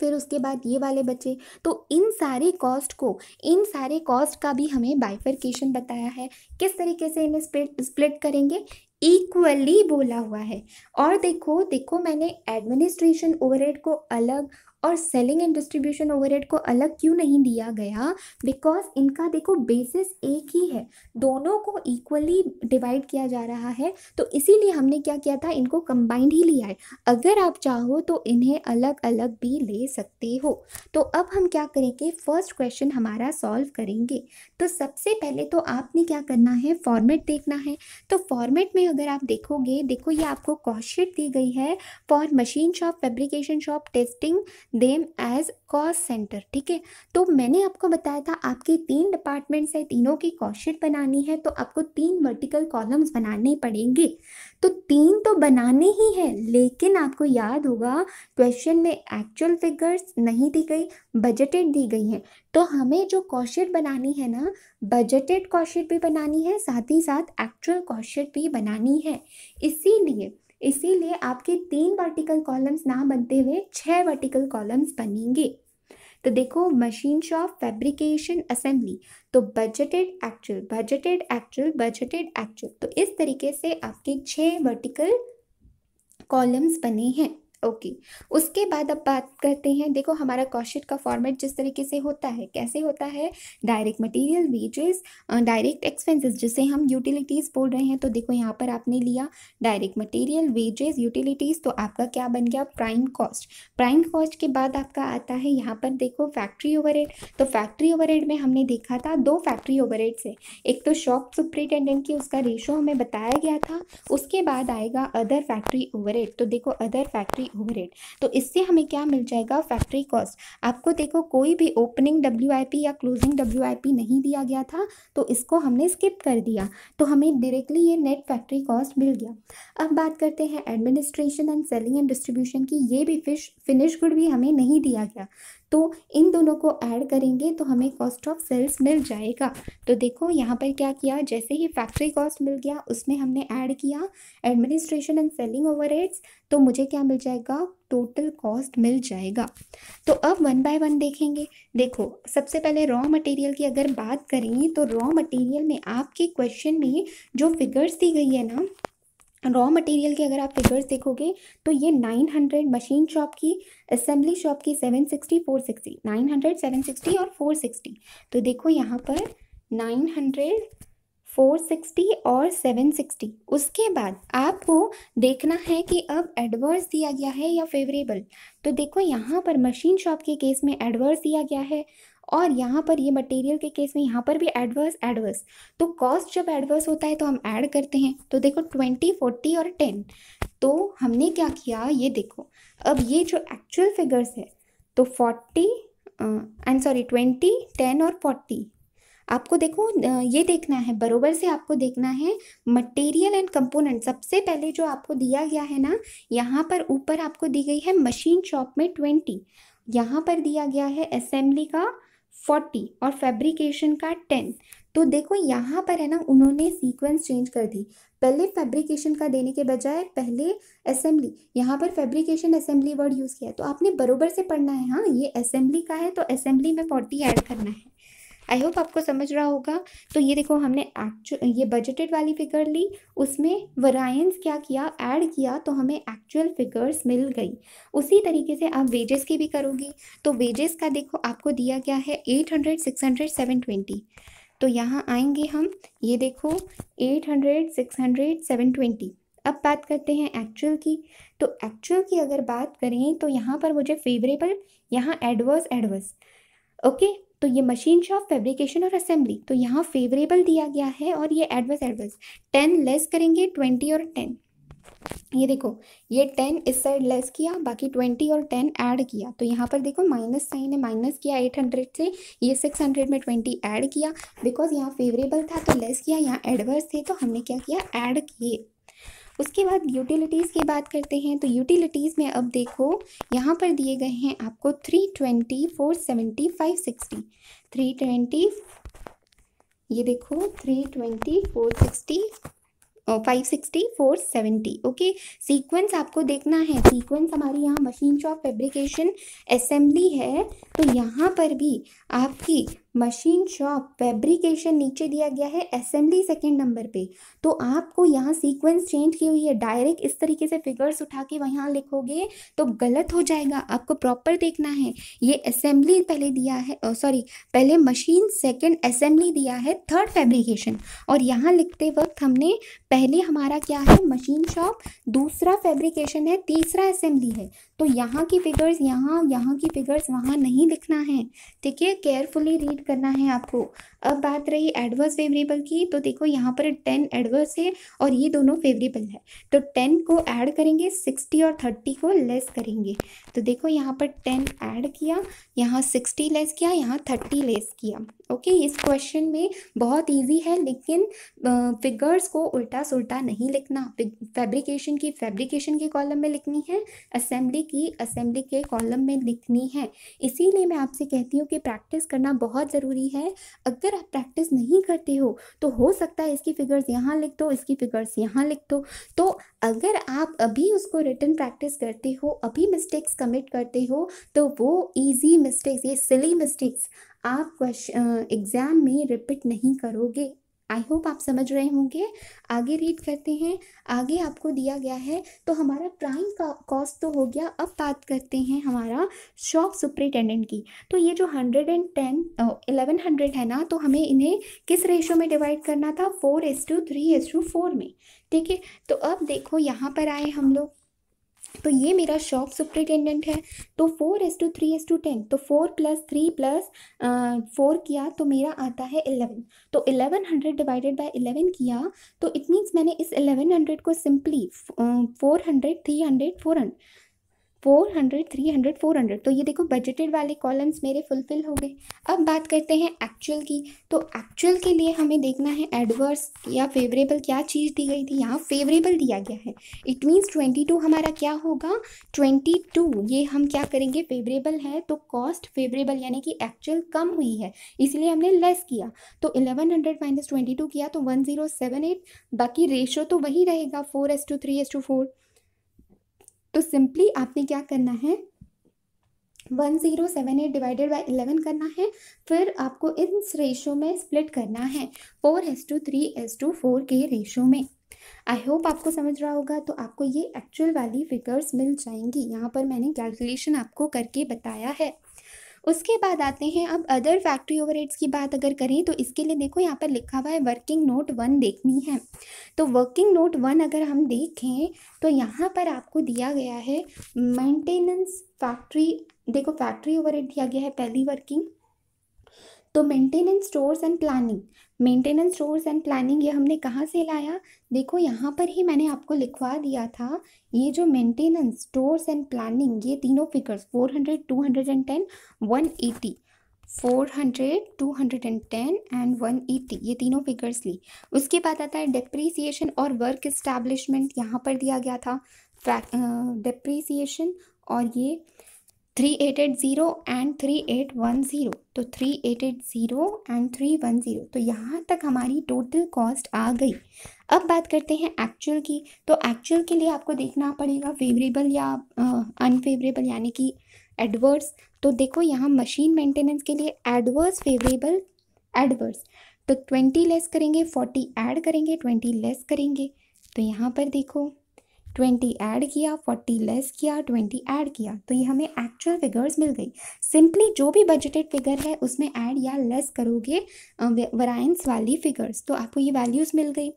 फिर उसके बाद ये वाले बचे तो इन सारे कॉस्ट को इन सारे कॉस्ट का भी हमें बाइफर्केशन बताया है किस तरीके से इन्हें स्प्लिट करेंगे इक्वली बोला हुआ है और देखो देखो मैंने एडमिनिस्ट्रेशन ओवरहेड को अलग और सेलिंग एंड डिस्ट्रीब्यूशन ओवरहेड को अलग क्यों नहीं दिया गया बिकॉज इनका देखो बेसिस एक ही है दोनों को इक्वली डिवाइड किया जा रहा है तो इसीलिए हमने क्या किया था इनको कंबाइंड ही लिया है अगर आप चाहो तो इन्हें अलग अलग भी ले सकते हो तो अब हम क्या करेंगे फर्स्ट क्वेश्चन हमारा सॉल्व करेंगे तो सबसे पहले तो आपने क्या करना है फॉर्मेट देखना है तो फॉर्मेट में अगर आप देखोगे देखो ये आपको कॉस्ट दी गई है for machine shop fabrication shop testing them as cost centre ठीक है तो मैंने आपको बताया था आपकी तीन डिपार्टमेंट्स है तीनों की कॉस्टशीट बनानी है तो आपको तीन वर्टिकल कॉलम्स बनाने पड़ेंगे तो तीन तो बनाने ही हैं लेकिन आपको याद होगा क्वेश्चन में एक्चुअल फिगर्स नहीं दी गई बजटेड दी गई हैं तो हमें जो कॉस्टशीट बनानी है ना बजटेड कॉस्टशीट भी बनानी है साथ ही साथ एक्चुअल कॉस्टशीट भी बनानी है इसीलिए इसीलिए आपके तीन वर्टिकल कॉलम्स ना बनते हुए छः वर्टिकल कॉलम्स बनेंगे तो देखो मशीन शॉप फैब्रिकेशन असेंबली तो budgeted actual budgeted actual budgeted actual तो इस तरीके से आपके छः वर्टिकल कॉलम्स बने हैं ओके उसके बाद अब बात करते हैं देखो हमारा कॉशिट का फॉर्मेट जिस तरीके से होता है कैसे होता है direct material wages direct expenses जिसे हम यूटिलिटीज़ बोल रहे हैं तो देखो यहाँ पर आपने लिया डायरेक्ट मटेरियल वेजेस यूटिलिटीज़ तो आपका क्या बन गया प्राइम कॉस्ट प्राइम कॉस्ट के बाद आपका आता है यहाँ पर देखो फैक्ट्री ओवर तो फैक्ट्री ओवर में हमने देखा था दो फैक्ट्री ओवर से एक तो शॉप सुप्रिटेंडेंट की उसका रेशो हमें बताया गया था उसके बाद आएगा अदर फैक्ट्री ओवर तो देखो अदर फैक्ट्री फैक्ट्री ओवरहेड तो इससे हमें क्या मिल जाएगा फैक्ट्री कॉस्ट आपको देखो कोई भी ओपनिंग डब्ल्यू या क्लोजिंग डब्ल्यू नहीं दिया गया था तो इसको हमने स्किप कर दिया तो हमें डायरेक्टली ये नेट फैक्ट्री कॉस्ट मिल गया अब बात करते हैं administration and selling and distribution की ये भी फिश फिनिश गुड भी हमें नहीं दिया गया तो इन दोनों को ऐड करेंगे तो हमें कॉस्ट ऑफ सेल्स मिल जाएगा तो देखो यहाँ पर क्या किया जैसे ही फैक्ट्री कॉस्ट मिल गया उसमें हमने ऐड किया एडमिनिस्ट्रेशन एंड सेलिंग ओवर तो मुझे क्या मिल जाएगा टोटल कॉस्ट मिल जाएगा तो अब वन बाय वन देखेंगे देखो सबसे पहले रॉ मटेरियल की अगर बात करें तो रॉ मटेरियल में आपके क्वेश्चन में जो फिगर्स दी गई है ना रॉ मटेरियल के अगर आप फिगर्स देखोगे तो ये 900 मशीन शॉप की असेंबली शॉप की 760 460 900 760 और 460 तो देखो यहाँ पर 900 460 और 760 उसके बाद आपको देखना है कि अब एडवर्स दिया गया है या फेवरेबल तो देखो यहाँ पर मशीन शॉप के केस में एडवर्स दिया गया है और यहाँ पर ये मटेरियल के केस में यहाँ पर भी एडवर्स एडवर्स तो कॉस्ट जब एडवर्स होता है तो हम ऐड करते हैं तो देखो ट्वेंटी फोर्टी और टेन तो हमने क्या किया ये देखो अब ये जो एक्चुअल फिगर्स है तो forty and sorry twenty ten और फोर्टी आपको देखो ये देखना है बरोबर से आपको देखना है मटेरियल एंड कंपोनेंट सबसे पहले जो आपको दिया गया है ना यहाँ पर ऊपर आपको दी गई है मशीन शॉप में ट्वेंटी यहाँ पर दिया गया है असेंबली का फोर्टी और फैब्रिकेशन का टेन तो देखो यहाँ पर है ना उन्होंने सीक्वेंस चेंज कर दी पहले फैब्रिकेशन का देने के बजाय पहले असेंबली यहाँ पर फैब्रिकेशन असेंबली वर्ड यूज़ किया तो आपने बरोबर से पढ़ना है हाँ ये असेंबली का है तो असेंबली में फोर्टी ऐड करना है आई होप आपको समझ रहा होगा तो ये देखो हमने एक्चुअल ये बजटेड वाली फिगर ली उसमें वरायंस क्या किया ऐड किया तो हमें एक्चुअल फिगर्स मिल गई उसी तरीके से आप वेजेस की भी करोगी तो वेजेस का देखो आपको दिया गया है eight hundred six hundred seven twenty तो यहाँ आएंगे हम ये देखो eight hundred six hundred seven twenty अब बात करते हैं एक्चुअल की तो एक्चुअल की अगर बात करें तो यहाँ पर मुझे फेवरेबल यहाँ एडवर्स एडवर्स ओके तो ये मशीन शॉप फेब्रिकेशन और असेंबली तो यहाँ फेवरेबल दिया गया है और ये एडवर्स एडवर्स टेन लेस करेंगे ट्वेंटी और टेन ये देखो ये टेन इस साइड लेस किया बाकी ट्वेंटी और टेन ऐड किया तो यहाँ पर देखो माइनस साइन है माइनस किया एट हंड्रेड से ये सिक्स हंड्रेड में ट्वेंटी ऐड किया बिकॉज यहाँ फेवरेबल था तो लेस किया यहाँ एडवर्स थे तो हमने क्या किया ऐड किए उसके बाद यूटिलिटीज़ की बात करते हैं तो यूटिलिटीज़ में अब देखो यहाँ पर दिए गए हैं आपको three twenty four seventy five sixty three twenty ये देखो three twenty four sixty five sixty four seventy okay sequence आपको देखना है सीक्वेंस हमारे यहाँ मशीन शॉप फेब्रिकेशन असेंबली है तो यहाँ पर भी आपकी मशीन शॉप फैब्रिकेशन नीचे दिया गया है असेंबली सेकेंड नंबर पे तो आपको यहाँ सीक्वेंस चेंज की हुई है डायरेक्ट इस तरीके से फिगर्स उठा के वहाँ लिखोगे तो गलत हो जाएगा आपको प्रॉपर देखना है ये असेंबली पहले दिया है सॉरी पहले मशीन सेकेंड असेंबली दिया है थर्ड फैब्रिकेशन और यहाँ लिखते वक्त हमने पहले हमारा क्या है मशीन शॉप दूसरा फैब्रिकेशन है तीसरा असेंबली है तो यहाँ की फिगर्स यहाँ यहाँ की फिगर्स वहाँ नहीं लिखना है ठीक है केयरफुली रीड करना है आपको अब बात रही एडवर्स फेवरेबल की तो देखो यहाँ पर टेन एडवर्स है और ये दोनों फेवरेबल है तो टेन को ऐड करेंगे सिक्सटी और थर्टी को लेस करेंगे तो देखो यहाँ पर टेन ऐड किया यहाँ सिक्सटी लेस किया यहाँ थर्टी लेस किया ओके इस क्वेश्चन में बहुत ईजी है लेकिन फिगर्स को उल्टा सुलटा नहीं लिखना फेब्रिकेशन की फेब्रिकेशन के कॉलम में लिखनी है असेंबली की असेंबली के कॉलम में लिखनी है इसीलिए मैं आपसे कहती हूँ कि प्रैक्टिस करना बहुत ज़रूरी है अगर आप प्रैक्टिस नहीं करते हो तो हो सकता है इसकी फिगर्स यहाँ लिख दो इसकी फिगर्स यहाँ लिख दो तो अगर आप अभी उसको रिटर्न प्रैक्टिस करते हो अभी मिस्टेक्स कमिट करते हो तो वो ईजी मिस्टेक्स ये सिली मिस्टेक्स आप क्वेश्चन एग्ज़ाम में रिपीट नहीं करोगे आई होप आप समझ रहे होंगे आगे रीड करते हैं आगे आपको दिया गया है तो हमारा प्राइम का कॉस्ट तो हो गया अब बात करते हैं हमारा शॉप सुपरिटेंडेंट की तो ये जो hundred and ten eleven hundred है ना तो हमें इन्हें किस रेशो में डिवाइड करना था four is to three is to four में ठीक है तो अब देखो यहाँ पर आए हम लोग तो ये मेरा शॉप सुप्रिटेंडेंट है तो four is to three is to ten तो four plus three plus four किया तो मेरा आता है इलेवन तो eleven hundred divided by eleven किया तो इट मीन्स मैंने इस इलेवन हंड्रेड को simply four hundred three hundred four hundred four hundred three hundred four hundred तो ये देखो बजटेड वाले कॉलम्स मेरे फुलफिल हो गए अब बात करते हैं एक्चुअल की तो एक्चुअल के लिए हमें देखना है एडवर्स या फेवरेबल क्या चीज़ दी गई थी यहाँ फेवरेबल दिया गया है इट मीन्स ट्वेंटी टू हमारा क्या होगा ट्वेंटी टू ये हम क्या करेंगे फेवरेबल है तो कॉस्ट फेवरेबल यानी कि एक्चुअल कम हुई है इसलिए हमने लेस किया तो eleven hundred minus twenty two किया तो वन ज़ीरो सेवन एट बाकी रेशो तो वही रहेगा four is to three is to four तो सिंपली आपने क्या करना है one zero seven eight divided by eleven करना है फिर आपको इस रेशो में स्प्लिट करना है four is to three is to four के रेशो में आई होप आपको समझ रहा होगा तो आपको ये एक्चुअल वाली फिगर्स मिल जाएंगी यहाँ पर मैंने कैलकुलेशन आपको करके बताया है उसके बाद आते हैं अब अदर फैक्ट्री ओवर की बात अगर करें तो इसके लिए देखो यहाँ पर लिखा हुआ है वर्किंग नोट वन देखनी है तो वर्किंग नोट वन अगर हम देखें तो यहाँ पर आपको दिया गया है मेंटेनेंस फैक्ट्री देखो फैक्ट्री ओवर दिया गया है पहली वर्किंग तो maintenance stores and planning maintenance rolls and planning ये हमने कहाँ से लाया देखो यहाँ पर ही मैंने आपको लिखवा दिया था ये जो मेंटेनेंस स्टोर्स एंड प्लानिंग ये तीनों figures four hundred two hundred and ten one eighty four hundred two hundred and ten and one ये तीनों फिगर्स ली उसके बाद आता है डिप्रीसिएशन और वर्क इस्टेब्लिशमेंट यहाँ पर दिया गया था डिप्रीसिएशन और ये three eight eight zero and three eight one zero तो three eight eight zero and three one zero तो यहाँ तक हमारी टोटल कॉस्ट आ गई अब बात करते हैं एक्चुअल की तो एक्चुअल के लिए आपको देखना पड़ेगा फेवरेबल या अनफेवरेबल यानी कि एडवर्स तो देखो यहाँ मशीन मेंटेनेंस के लिए एडवर्स फेवरेबल एडवर्स तो ट्वेंटी लेस करेंगे फोर्टी ऐड करेंगे ट्वेंटी लेस करेंगे तो यहाँ पर देखो ट्वेंटी ऐड किया फोर्टी लेस किया ट्वेंटी ऐड किया तो ये हमें एक्चुअल फिगर्स मिल गई सिंपली जो भी बजटेड फिगर है उसमें ऐड या लेस करोगे वराइंस वाली फिगर्स तो आपको ये वैल्यूज़ मिल गई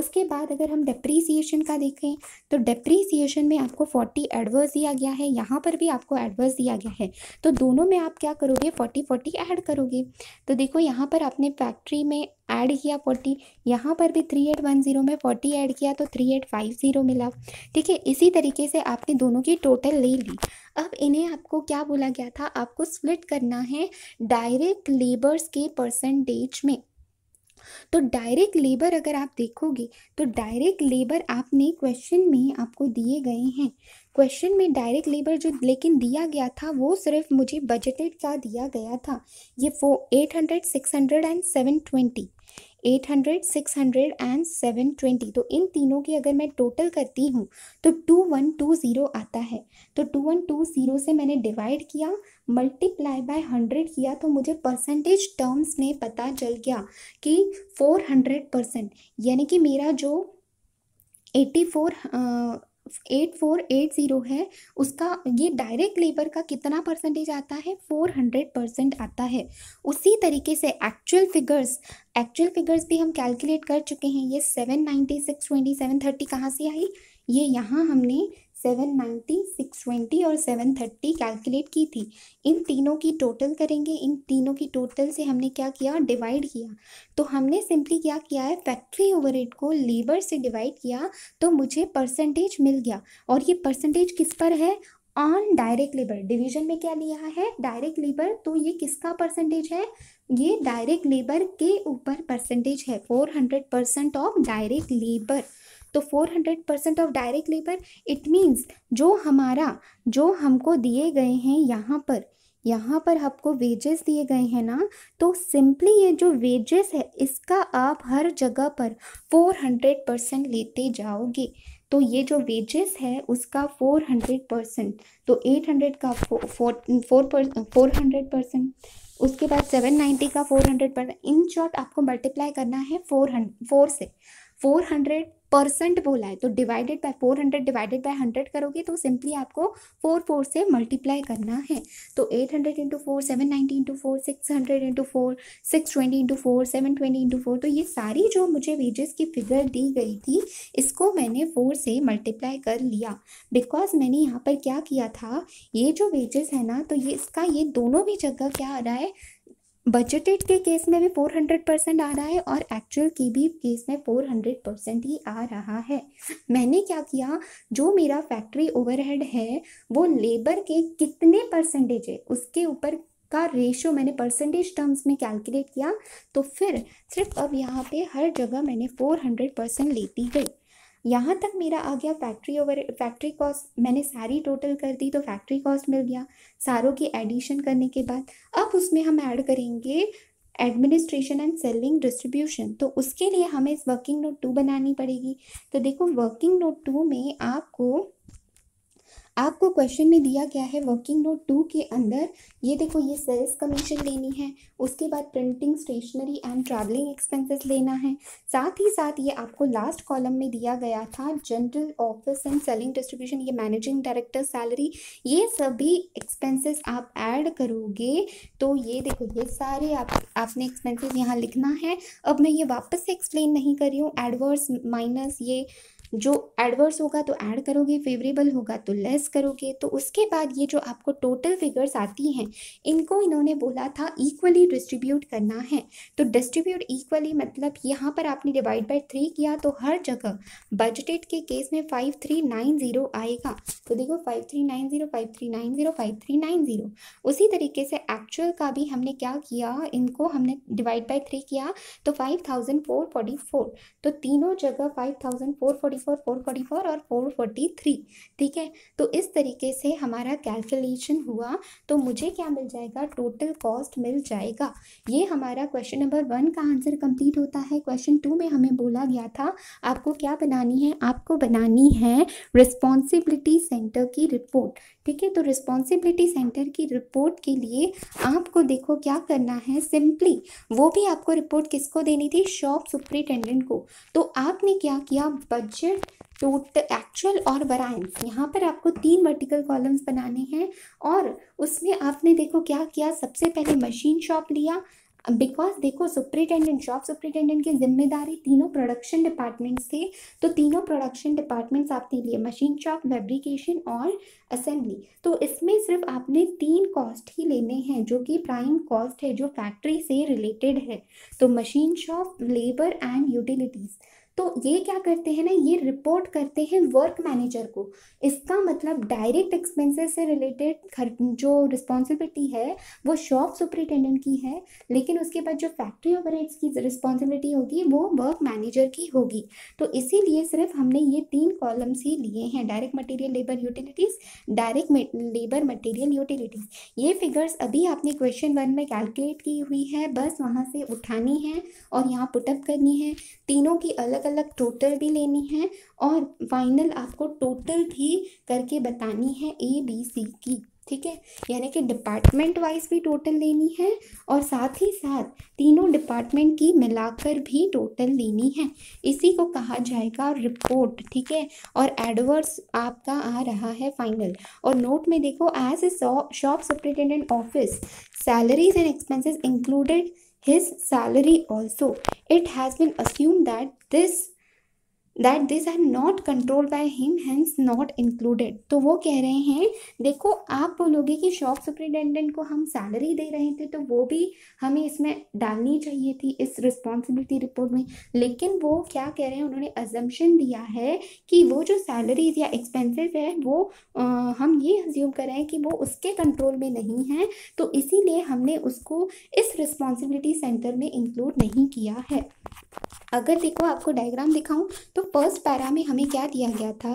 उसके बाद अगर हम डिप्रीसिएशन का देखें तो डिप्रीसिएशन में आपको फोर्टी एडवर्स दिया गया है यहाँ पर भी आपको एडवर्स दिया गया है तो दोनों में आप क्या करोगे फोर्टी फोर्टी ऐड करोगे तो देखो यहाँ पर आपने फैक्ट्री में ऐड किया फोर्टी यहाँ पर भी थ्री एट वन ज़ीरो में फोर्टी ऐड किया तो थ्री एट फाइव ज़ीरो मिला ठीक है इसी तरीके से आपने दोनों की टोटल ले ली अब इन्हें आपको क्या बोला गया था आपको स्प्लिट करना है डायरेक्ट लेबर्स के परसेंटेज में तो डायरेक्ट लेबर अगर आप देखोगे तो डायरेक्ट लेबर आपने क्वेश्चन में आपको दिए गए हैं क्वेश्चन में डायरेक्ट लेबर जो लेकिन दिया गया था वो सिर्फ मुझे बजटेड का दिया गया था ये four eight hundred six hundred and seven twenty eight hundred six hundred and seven twenty तो इन तीनों की अगर मैं टोटल करती हूँ तो टू वन टू ज़ीरो आता है तो टू वन टू ज़ीरो से मैंने डिवाइड किया मल्टीप्लाई बाय हंड्रेड किया तो मुझे परसेंटेज टर्म्स में पता चल गया कि फोर हंड्रेड परसेंट यानी कि मेरा जो eighty four eight four eight zero है उसका ये डायरेक्ट लेबर का कितना परसेंटेज आता है फोर हंड्रेड परसेंट आता है उसी तरीके से एक्चुअल फिगर्स एक्चुअल फिगर्स भी हम कैलकुलेट कर चुके हैं ये seven ninety six twenty seven thirty कहाँ से आई ये यहाँ हमने सेवन नाइन्टी सिक्स ट्वेंटी और सेवन थर्टी कैलकुलेट की थी इन तीनों की टोटल करेंगे इन तीनों की टोटल से हमने क्या किया डिवाइड किया तो हमने सिंपली क्या किया है फैक्ट्री ओवर को लेबर से डिवाइड किया तो मुझे परसेंटेज मिल गया और ये परसेंटेज किस पर है ऑन डायरेक्ट लेबर डिवीजन में क्या लिया है डायरेक्ट लेबर तो ये किसका परसेंटेज है ये डायरेक्ट लेबर के ऊपर परसेंटेज है four hundred percent of direct labour तो 400 percent of direct labour it means जो हमारा जो हमको दिए गए हैं यहाँ पर यहाँ पर आपको वेजेस दिए गए हैं ना तो सिंपली ये जो वेजेस है इसका आप हर जगह पर 400 परसेंट लेते जाओगे तो ये जो वेजेस है उसका 400 परसेंट तो 800 का फोर फोर हंड्रेड परसेंट उसके बाद 790 का 400 परसेंट इन शॉर्ट आपको मल्टीप्लाई करना है 400 फोर से 400 परसेंट बोला है तो divided by four hundred divided by hundred करोगे तो सिंपली आपको फोर फोर से मल्टीप्लाई करना है तो eight hundred into four seven ninety into four six hundred into four six twenty into four seven twenty into four तो ये सारी जो मुझे वेजेस की फिगर दी गई थी इसको मैंने फोर से मल्टीप्लाई कर लिया बिकॉज मैंने यहाँ पर क्या किया था ये जो वेजेस है ना तो ये इसका ये दोनों भी जगह क्या आ रहा है बजटेड के केस में भी 400 परसेंट आ रहा है और एक्चुअल के भी केस में 400 परसेंट ही आ रहा है मैंने क्या किया जो मेरा फैक्ट्री ओवरहेड है वो लेबर के कितने परसेंटेज है उसके ऊपर का रेशो मैंने परसेंटेज टर्म्स में कैलकुलेट किया तो फिर सिर्फ अब यहाँ पे हर जगह मैंने 400 परसेंट लेती गई यहाँ तक मेरा आ गया फैक्ट्री ओवर फैक्ट्री कॉस्ट मैंने सारी टोटल कर दी तो फैक्ट्री कॉस्ट मिल गया सारों की एडिशन करने के बाद अब उसमें हम ऐड करेंगे एडमिनिस्ट्रेशन एंड सेलिंग डिस्ट्रीब्यूशन तो उसके लिए हमें इस वर्किंग नोट टू बनानी पड़ेगी तो देखो वर्किंग नोट टू में आपको आपको क्वेश्चन में दिया गया है वर्किंग नोट टू के अंदर ये देखो ये सेल्स कमीशन लेनी है उसके बाद printing stationery and travelling expenses लेना है साथ ही साथ ये आपको लास्ट कॉलम में दिया गया था general office and selling distribution ये मैनेजिंग डायरेक्टर सैलरी ये सभी एक्सपेंसेस आप ऐड करोगे तो ये देखो ये सारे आप आपने एक्सपेंसेस यहाँ लिखना है अब मैं ये वापस से एक्सप्लेन नहीं कर रही हूँ एडवर्स माइनस ये जो एडवर्स होगा तो ऐड करोगे फेवरेबल होगा तो लेस करोगे तो उसके बाद ये जो आपको टोटल फिगर्स आती हैं इनको इन्होंने बोला था इक्वली डिस्ट्रीब्यूट करना है तो डिस्ट्रीब्यूट इक्वली मतलब यहाँ पर आपने डिवाइड बाई थ्री किया तो हर जगह बजटेड के केस में फाइव थ्री नाइन ज़ीरो आएगा तो देखो five three nine zero five three nine zero five three nine zero उसी तरीके से एक्चुअल का भी हमने क्या किया इनको हमने डिवाइड बाई थ्री किया तो five thousand four forty four तो तीनों जगह five thousand four forty forty four four forty four और फोर फोर्टी थ्री ठीक है तो इस तरीके से हमारा कैलकुलेशन हुआ तो मुझे क्या मिल जाएगा टोटल कॉस्ट मिल जाएगा ये हमारा क्वेश्चन नंबर वन का आंसर कंप्लीट होता है क्वेश्चन टू में हमें बोला गया था आपको क्या बनानी है आपको बनानी है रिस्पॉन्सिबिलिटी सेंटर की रिपोर्ट ठीक है तो रिस्पॉन्सिबिलिटी सेंटर की रिपोर्ट के लिए आपको देखो क्या करना है सिंपली वो भी आपको रिपोर्ट किसको देनी थी शॉप सुपरिटेंडेंट को तो आपने क्या किया बजट कोफिशियंट टोट एक्चुअल और वराइंस यहाँ पर आपको तीन वर्टिकल कॉलम्स बनाने हैं और उसमें आपने देखो क्या किया सबसे पहले मशीन शॉप लिया बिकॉज देखो सुप्रिटेंडेंट शॉप सुप्रिटेंडेंट की जिम्मेदारी तीनों प्रोडक्शन डिपार्टमेंट्स थे तो तीनों प्रोडक्शन डिपार्टमेंट्स आपने लिए मशीन शॉप फेब्रिकेशन और असेंबली तो इसमें सिर्फ आपने तीन कॉस्ट ही लेने हैं जो कि प्राइम कॉस्ट है जो फैक्ट्री से रिलेटेड है तो machine shop labour and utilities तो ये क्या करते हैं ना ये रिपोर्ट करते हैं वर्क मैनेजर को इसका मतलब डायरेक्ट एक्सपेंसेस से रिलेटेड जो रिस्पॉन्सिबिलिटी है वो शॉप सुपरिटेंडेंट की है लेकिन उसके बाद जो फैक्ट्री ऑपरेट्स की रिस्पॉन्सिबिलिटी होगी वो वर्क मैनेजर की होगी तो इसीलिए सिर्फ हमने ये तीन कॉलम्स ही लिए हैं direct material labour utilities direct labour material utilities ये फिगर्स अभी आपने क्वेश्चन वन में कैलकुलेट की हुई है बस वहाँ से उठानी है और यहाँ पुटअप करनी है तीनों की अलग अलग टोटल भी लेनी है और फाइनल आपको टोटल भी करके बतानी है ए बी सी की ठीक है यानी कि डिपार्टमेंट वाइज भी टोटल लेनी है और साथ ही साथ तीनों डिपार्टमेंट की मिलाकर भी टोटल लेनी है इसी को कहा जाएगा रिपोर्ट ठीक है और एडवर्स आपका आ रहा है फाइनल और नोट में देखो as a shop superintendent office salaries and expenses included his salary also. It has been assumed that this that this are not control by him hence not included तो वो कह रहे हैं देखो आप बोलोगे कि शॉप सुप्रिटेंडेंट को हम सैलरी दे रहे थे तो वो भी हमें इसमें डालनी चाहिए थी इस रिस्पॉन्सिबिलिटी रिपोर्ट में लेकिन वो क्या कह रहे हैं उन्होंने अजम्पन दिया है कि वो जो सैलरीज या एक्सपेंसेस है वो आ, हम ये अज्यूम कर रहे हैं कि वो उसके कंट्रोल में नहीं है तो इसीलिए हमने उसको इस रिस्पॉन्सिबिलिटी सेंटर में इंक्लूड नहीं किया है अगर देखो आपको डायग्राम दिखाऊं तो फर्स्ट पैरा में हमें क्या दिया गया था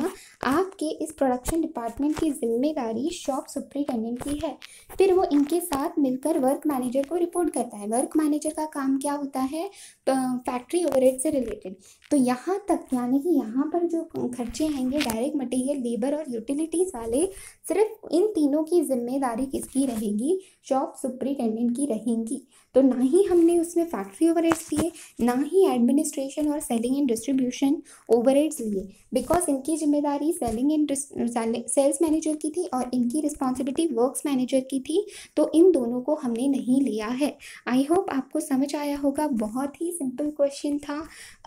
आपके इस प्रोडक्शन डिपार्टमेंट की जिम्मेदारी शॉप सुप्रिंटेंडेंट की है फिर वो इनके साथ मिलकर वर्क मैनेजर को रिपोर्ट करता है वर्क मैनेजर का काम क्या होता है फैक्ट्री ओवर से रिलेटेड तो यहाँ तक यानी कि यहाँ पर जो खर्चे आएंगे डायरेक्ट मटेरियल लेबर और यूटिलिटीज़ वाले सिर्फ इन तीनों की जिम्मेदारी किसकी रहेगी शॉप सुप्रिंटेंडेंट की रहेंगी तो ना ही हमने उसमें फैक्ट्री ओवर लिए ना ही एडमिनिस्ट्रेशन और सेलिंग एंड डिस्ट्रीब्यूशन ओवर लिए बिकॉज इनकी जिम्मेदारी सेलिंग एंड सेल्स मैनेजर की थी और इनकी रिस्पॉन्सिबिलिटी वर्क्स मैनेजर की थी तो इन दोनों को हमने नहीं लिया है आई होप आपको समझ आया होगा बहुत ही सिंपल क्वेश्चन था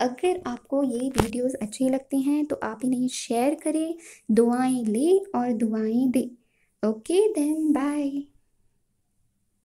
अगर आपको ये वीडियोस अच्छे लगते हैं तो आप इन्हें शेयर करें दुआएं ले और दुआएं दे ओके देन बाय